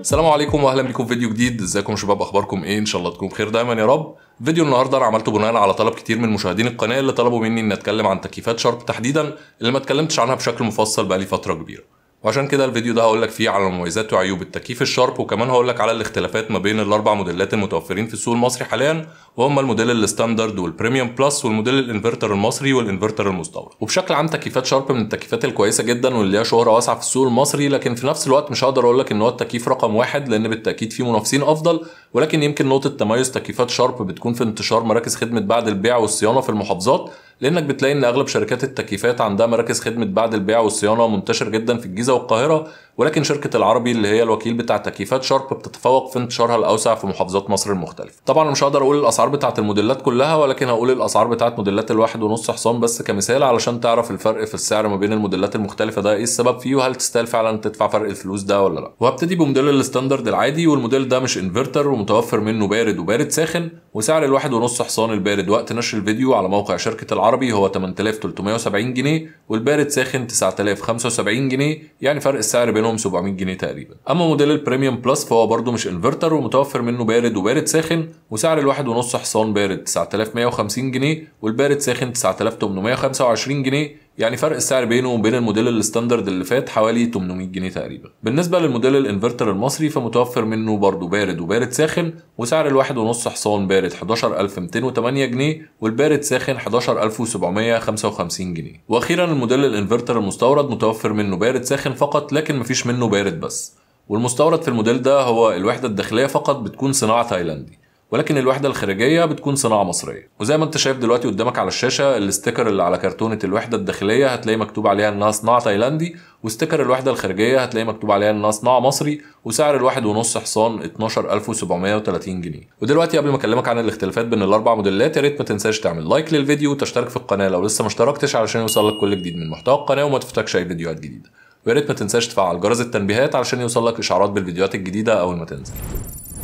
السلام عليكم واهلا بكم في فيديو جديد ازيكم شباب اخباركم ايه ان شاء الله تكونوا بخير دايما يا رب فيديو النهارده انا عملته بناء على طلب كتير من مشاهدين القناه اللي طلبوا مني ان اتكلم عن تكييفات شارب تحديدا اللي ما اتكلمتش عنها بشكل مفصل بقالي فتره كبيره وعشان كده الفيديو ده هقولك فيه على مميزات وعيوب التكييف الشارب وكمان هقولك على الاختلافات ما بين الاربع موديلات المتوفرين في السوق المصري حاليا وهم الموديل الستاندرد والبريميوم بلس والموديل الانفرتر المصري والانفرتر المستورد وبشكل عام تكييفات شارب من التكييفات الكويسه جدا واللي ليها شهره واسعه في السوق المصري لكن في نفس الوقت مش هقدر اقولك ان هو التكييف رقم واحد لان بالتاكيد في منافسين افضل ولكن يمكن نقطه تميز تكييفات شارب بتكون في انتشار مراكز خدمه بعد البيع والصيانه في المحافظات لانك بتلاقي ان اغلب شركات التكييفات عندها مراكز خدمه بعد البيع والصيانه منتشر جدا في الجيزه والقاهره ولكن شركه العربي اللي هي الوكيل بتاع تكييفات شارب بتتفوق في انتشارها الاوسع في محافظات مصر المختلفه طبعا مش هقدر اقول الاسعار بتاعه الموديلات كلها ولكن هقول الاسعار بتاعه موديلات الواحد ونص حصان بس كمثال علشان تعرف الفرق في السعر ما بين الموديلات المختلفه ده ايه السبب فيه وهل تستاهل فعلا تدفع فرق الفلوس ده ولا لا وهبتدي بموديل الستاندرد العادي والموديل ده مش انفرتر ومتوفر منه بارد وبارد ساخن وسعر الواحد ونص حصان البارد وقت نشر الفيديو على موقع شركة العربي هو 8370 جنيه والبارد ساخن 9075 جنيه يعني فرق السعر بينهم 700 جنيه تقريبا أما موديل البريميوم بلس فهو برضه مش انفرتر ومتوفر منه بارد وبارد ساخن وسعر الواحد ونص حصان بارد 9150 جنيه والبارد ساخن 9825 جنيه يعني فرق السعر بينه وبين الموديل الستاندرد اللي فات حوالي 800 جنيه تقريبا بالنسبه للموديل الانفرتر المصري فمتوفر منه برضه بارد وبارد ساخن وسعر الواحد ونص حصان بارد 11208 جنيه والبارد ساخن 11755 جنيه واخيرا الموديل الانفرتر المستورد متوفر منه بارد ساخن فقط لكن مفيش منه بارد بس والمستورد في الموديل ده هو الوحدة الداخلية فقط بتكون صناعة تايلاندي ولكن الوحده الخارجيه بتكون صناعه مصريه وزي ما انت شايف دلوقتي قدامك على الشاشه الاستيكر اللي على كرتونه الوحده الداخليه هتلاقي مكتوب عليها انها صناعه تايلاندي واستيكر الوحده الخارجيه هتلاقي مكتوب عليها انها صناعه مصري وسعر الواحد ونص حصان 12730 جنيه ودلوقتي قبل ما اكلمك عن الاختلافات بين الاربع موديلات يا ريت ما تنساش تعمل لايك للفيديو وتشترك في القناه لو لسه ما اشتركتش علشان يوصلك كل جديد من محتوى القناه وما تفوتكش اي فيديوهات جديده ويا ريت ما تنساش تفعل جرس التنبيهات علشان يوصلك اشعارات بالفيديوهات الجديده اول ما تنزل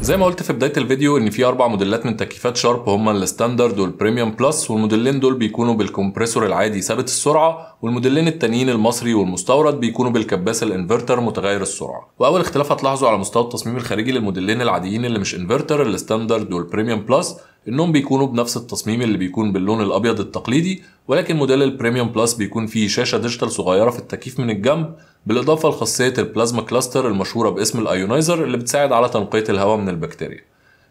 زي ما قلت في بدايه الفيديو ان في اربع موديلات من تكييفات شارب هما الستاندرد والبريميوم بلس والموديلين دول بيكونوا بالكمبريسور العادي ثابت السرعه والموديلين التانيين المصري والمستورد بيكونوا بالكباس الانفرتر متغير السرعه واول اختلاف هتلاحظه على مستوى التصميم الخارجي للموديلين العاديين اللي مش انفرتر الستاندرد والبريميوم بلس انهم بيكونوا بنفس التصميم اللي بيكون باللون الابيض التقليدي ولكن موديل البريميوم بلس بيكون فيه شاشه ديجيتال صغيره في التكييف من الجنب بالاضافه لخاصيه البلازما كلاستر المشهوره باسم الايونايزر اللي بتساعد على تنقيه الهواء من البكتيريا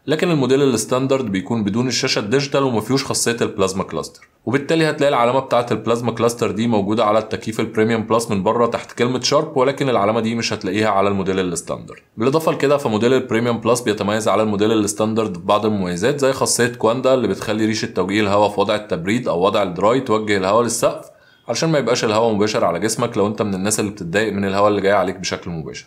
لكن الموديل الستاندرد بيكون بدون الشاشه الديجيتال وما فيهوش خاصيه البلازما كلاستر وبالتالي هتلاقي العلامه بتاعه البلازما كلاستر دي موجوده على التكييف البريميوم بلس من بره تحت كلمه شارب ولكن العلامه دي مش هتلاقيها على الموديل الستاندرد بالاضافه لكده فموديل البريميوم بلس بيتميز على الموديل الستاندرد ببعض المميزات زي خاصيه كواندا اللي بتخلي ريشه توجيه الهواء في وضع التبريد او وضع الدراي توجه الهواء للسقف علشان ما يبقاش الهواء مباشر على جسمك لو انت من الناس اللي بتتضايق من الهواء اللي جاي عليك بشكل مباشر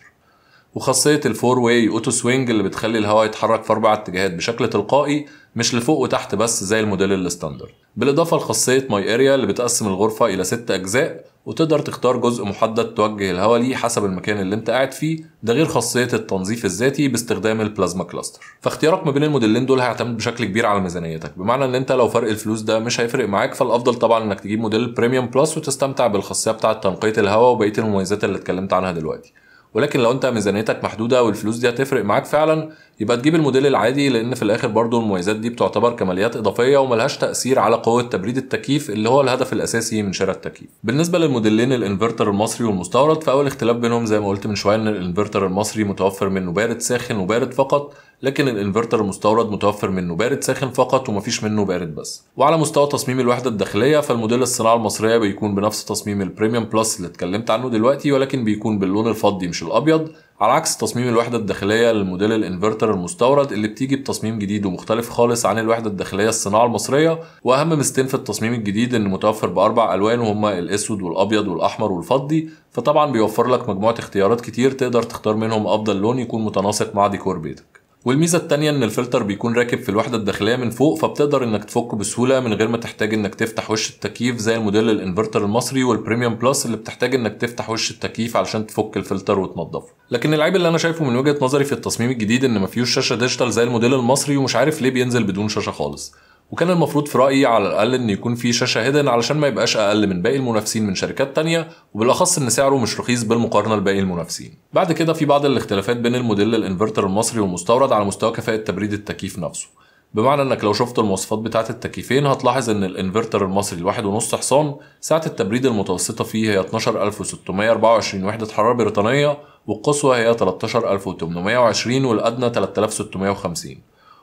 وخاصية الفور واي اوتو سوينج اللي بتخلي الهواء يتحرك في أربع اتجاهات بشكل تلقائي مش لفوق وتحت بس زي الموديل الستاندرد بالإضافة لخاصية ماي اريا اللي بتقسم الغرفة إلى ست أجزاء وتقدر تختار جزء محدد توجه الهواء ليه حسب المكان اللي انت قاعد فيه ده غير خاصية التنظيف الذاتي باستخدام البلازما كلاستر فاختيارك ما بين الموديلين دول هيعتمد بشكل كبير على ميزانيتك بمعنى ان انت لو فرق الفلوس ده مش هيفرق معاك فالافضل طبعا انك تجيب موديل بريميوم بلس وتستمتع بالخاصية بتاعة تنقية الهواء وبقية المميزات اللي اتكلمت عنها دلوقتي ولكن لو انت ميزانيتك محدوده والفلوس دي هتفرق معاك فعلا يبقى تجيب الموديل العادي لان في الاخر برضو المميزات دي بتعتبر كماليات اضافيه وملهاش تاثير على قوه تبريد التكييف اللي هو الهدف الاساسي من شراء التكييف بالنسبه للموديلين الانفرتر المصري والمستورد فاول اختلاف بينهم زي ما قلت من شويه ان الانفرتر المصري متوفر منه بارد ساخن وبارد فقط لكن الانفرتر المستورد متوفر منه بارد ساخن فقط ومفيش منه بارد بس وعلى مستوى تصميم الوحده الداخليه فالموديل الصناعه المصريه بيكون بنفس تصميم البريميوم بلس اللي اتكلمت عنه دلوقتي ولكن بيكون باللون الفضي مش الابيض على عكس تصميم الوحدة الداخلية للموديل الانفرتر المستورد اللي بتيجي بتصميم جديد ومختلف خالص عن الوحدة الداخلية الصناعة المصرية وأهم مستين في التصميم الجديد إن متوفر بأربع ألوان وهما الأسود والأبيض والأحمر والفضي فطبعا بيوفر لك مجموعة اختيارات كتير تقدر تختار منهم أفضل لون يكون متناسق مع ديكور بيتك والميزه الثانيه ان الفلتر بيكون راكب في الوحده الداخليه من فوق فبتقدر انك تفكه بسهوله من غير ما تحتاج انك تفتح وش التكييف زي الموديل الانفرتر المصري والبريميوم بلس اللي بتحتاج انك تفتح وش التكييف علشان تفك الفلتر وتنضفه لكن العيب اللي انا شايفه من وجهه نظري في التصميم الجديد ان مفيهوش شاشه ديجيتال زي الموديل المصري ومش عارف ليه بينزل بدون شاشه خالص وكان المفروض في رايي على الاقل ان يكون في شاشه هيدن علشان ما يبقاش اقل من باقي المنافسين من شركات تانية وبالاخص ان سعره مش رخيص بالمقارنه لباقي المنافسين بعد كده في بعض الاختلافات بين الموديل الانفرتر المصري والمستورد على مستوى كفاءه تبريد التكييف نفسه بمعنى انك لو شفت المواصفات بتاعه التكييفين هتلاحظ ان الانفرتر المصري الواحد ونص حصان سعه التبريد المتوسطه فيه هي 12624 وحده حراره بريطانيه والقصوى هي 13820 والادنى 3650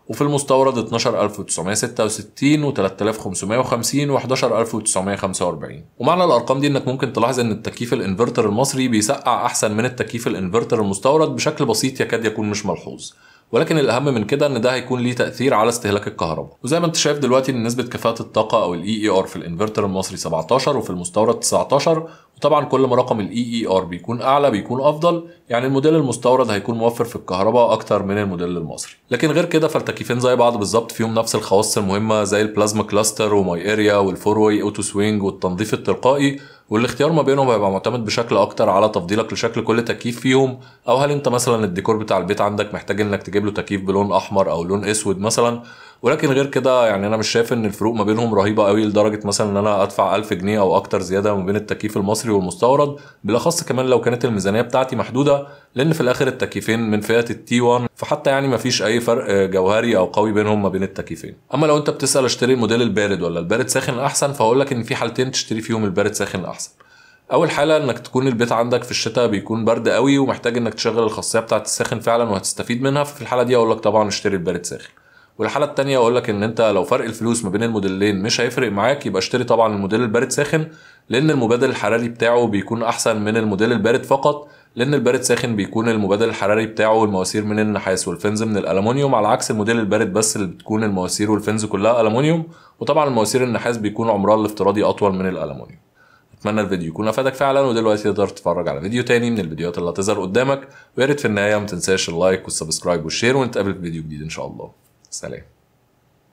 وفي المستورد 12966 و3550 و11945 ومعنى الارقام دي انك ممكن تلاحظ ان التكييف الانفرتر المصري بيسقع احسن من التكييف الانفرتر المستورد بشكل بسيط يكاد يكون مش ملحوظ ولكن الاهم من كده ان ده هيكون ليه تاثير على استهلاك الكهرباء وزي ما انت شايف دلوقتي ان نسبه كفاءه الطاقه او الاي اي e ار e في الانفرتر المصري 17 وفي المستورد 19 وطبعا كل ما رقم الاي اي e ار بيكون اعلى بيكون افضل يعني الموديل المستورد هيكون موفر في الكهرباء اكتر من الموديل المصري لكن غير كده فالتكييفين زي بعض بالظبط فيهم نفس الخواص المهمه زي البلازما كلاستر وماي اريا والفور واي اوتو سوينج والتنظيف التلقائي والاختيار ما بينهم هيبقى معتمد بشكل اكتر على تفضيلك لشكل كل تكييف فيهم او هل انت مثلا الديكور بتاع البيت عندك محتاج انك تجيب له تكييف بلون احمر او لون اسود مثلا ولكن غير كده يعني انا مش شايف ان الفروق ما بينهم رهيبه قوي لدرجه مثلا ان انا ادفع 1000 جنيه او اكتر زياده ما بين التكييف المصري والمستورد بالاخص كمان لو كانت الميزانيه بتاعتي محدوده لان في الاخر التكييفين من فئه التي 1 فحتى يعني ما فيش اي فرق جوهري او قوي بينهم ما بين التكييفين اما لو انت بتسال اشتري الموديل البارد ولا البارد ساخن احسن فهقول لك ان في حالتين تشتري فيهم البارد ساخن احسن اول حاله انك تكون البيت عندك في الشتاء بيكون برد قوي ومحتاج انك تشغل الخاصيه بتاعه الساخن فعلا وهتستفيد منها ففي الحاله دي اقول لك طبعا اشتري البارد ساخن والحاله الثانيه اقول لك ان انت لو فرق الفلوس ما بين الموديلين مش هيفرق معاك يبقى اشتري طبعا الموديل البارد ساخن لان المبادل الحراري بتاعه بيكون احسن من الموديل البارد فقط لان البارد ساخن بيكون المبادل الحراري بتاعه المواسير من النحاس والفنز من الالومنيوم على عكس الموديل البارد بس اللي بتكون المواسير والفنز كلها الومنيوم وطبعا المواسير النحاس بيكون عمرها الافتراضي اطول من الالومنيوم اتمنى الفيديو يكون افادك فعلا ودلوقتي تقدر تتفرج على فيديو تاني من الفيديوهات اللي هتظهر قدامك ويا ريت في النهايه ما تنساش اللايك والسبسكرايب والشير ونتقابل في فيديو جديد ان شاء الله سلام